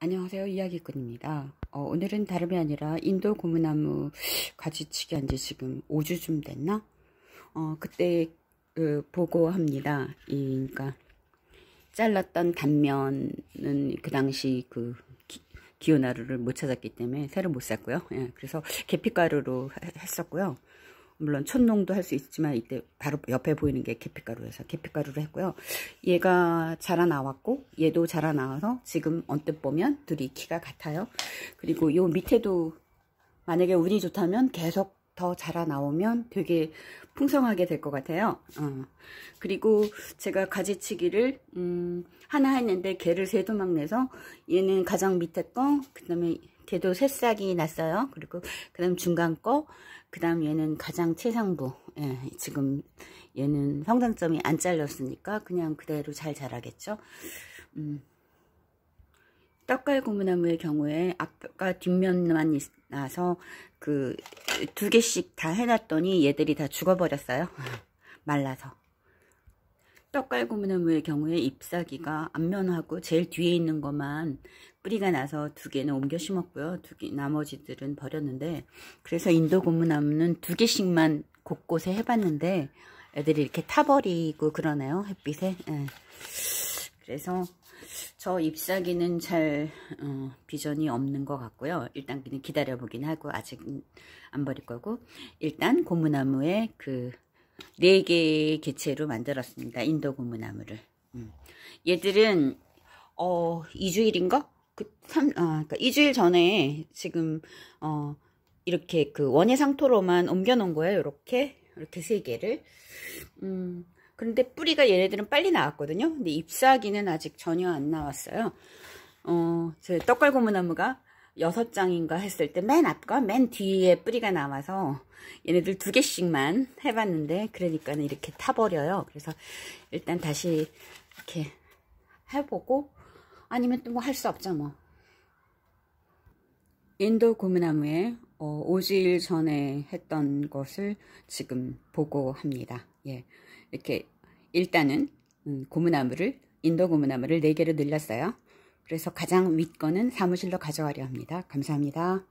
안녕하세요. 이야기꾼입니다. 어, 오늘은 다름이 아니라 인도 고무나무 가지치기 한지 지금 5주쯤 됐나? 어, 그때 그 보고합니다. 이, 그러니까 잘랐던 단면은 그 당시 그 기온하루를 못 찾았기 때문에 새로 못 샀고요. 예, 그래서 계피가루로 했었고요. 물론 촌농도 할 수 있지만 이때 바로 옆에 보이는 게 계피가루여서 계피가루를 했고요. 얘가 자라나왔고 얘도 자라나와서 지금 언뜻 보면 둘이 키가 같아요. 그리고 요 밑에도 만약에 운이 좋다면 계속 더 자라나오면 되게 풍성하게 될 것 같아요. 어. 그리고 제가 가지치기를 음, 하나 했는데 개를 세 도막 내서 얘는 가장 밑에 거, 그 다음에 걔도 새싹이 났어요. 그리고 그 다음 중간 거, 그 다음 얘는 가장 최상부. 예, 지금 얘는 성장점이 안 잘렸으니까 그냥 그대로 잘 자라겠죠. 음. 떡갈 고무나무의 경우에 앞과 뒷면만 나서 그 두 개씩 다 해놨더니 얘들이 다 죽어버렸어요. 말라서. 떡갈고무나무의 경우에 잎사귀가 앞면하고 제일 뒤에 있는 것만 뿌리가 나서 두 개는 옮겨 심었고요. 두 개, 나머지들은 버렸는데 그래서 인도 고무나무는 두 개씩만 곳곳에 해봤는데 애들이 이렇게 타버리고 그러네요. 햇빛에. 예. 그래서 저 잎사귀는 잘 어, 비전이 없는 것 같고요. 일단 기다려보긴 하고 아직 안 버릴 거고 일단 고무나무의 그 4개의 개체로 만들었습니다. 인도 고무나무를. 음. 얘들은 어 2주일인가? 그 3, 아, 그러니까 2주일 전에 지금 어 이렇게 그 원예 상토로만 옮겨 놓은 거예요. 이렇게 이렇게 세 개를. 음. 그런데 뿌리가 얘네들은 빨리 나왔거든요. 근데 잎사귀는 아직 전혀 안 나왔어요. 어, 제 떡갈고무나무가 여섯 장인가 했을 때 맨 앞과 맨 뒤에 뿌리가 나와서 얘네들 두 개씩만 해봤는데 그러니까 이렇게 타버려요. 그래서 일단 다시 이렇게 해보고 아니면 또 뭐 할 수 없죠 뭐. 인도 고무나무에 어, 5일 전에 했던 것을 지금 보고합니다. 예, 이렇게 일단은 음, 고무나무를 인도 고무나무를 4개로 늘렸어요. 그래서 가장 윗거는 사무실로 가져가려 합니다. 감사합니다.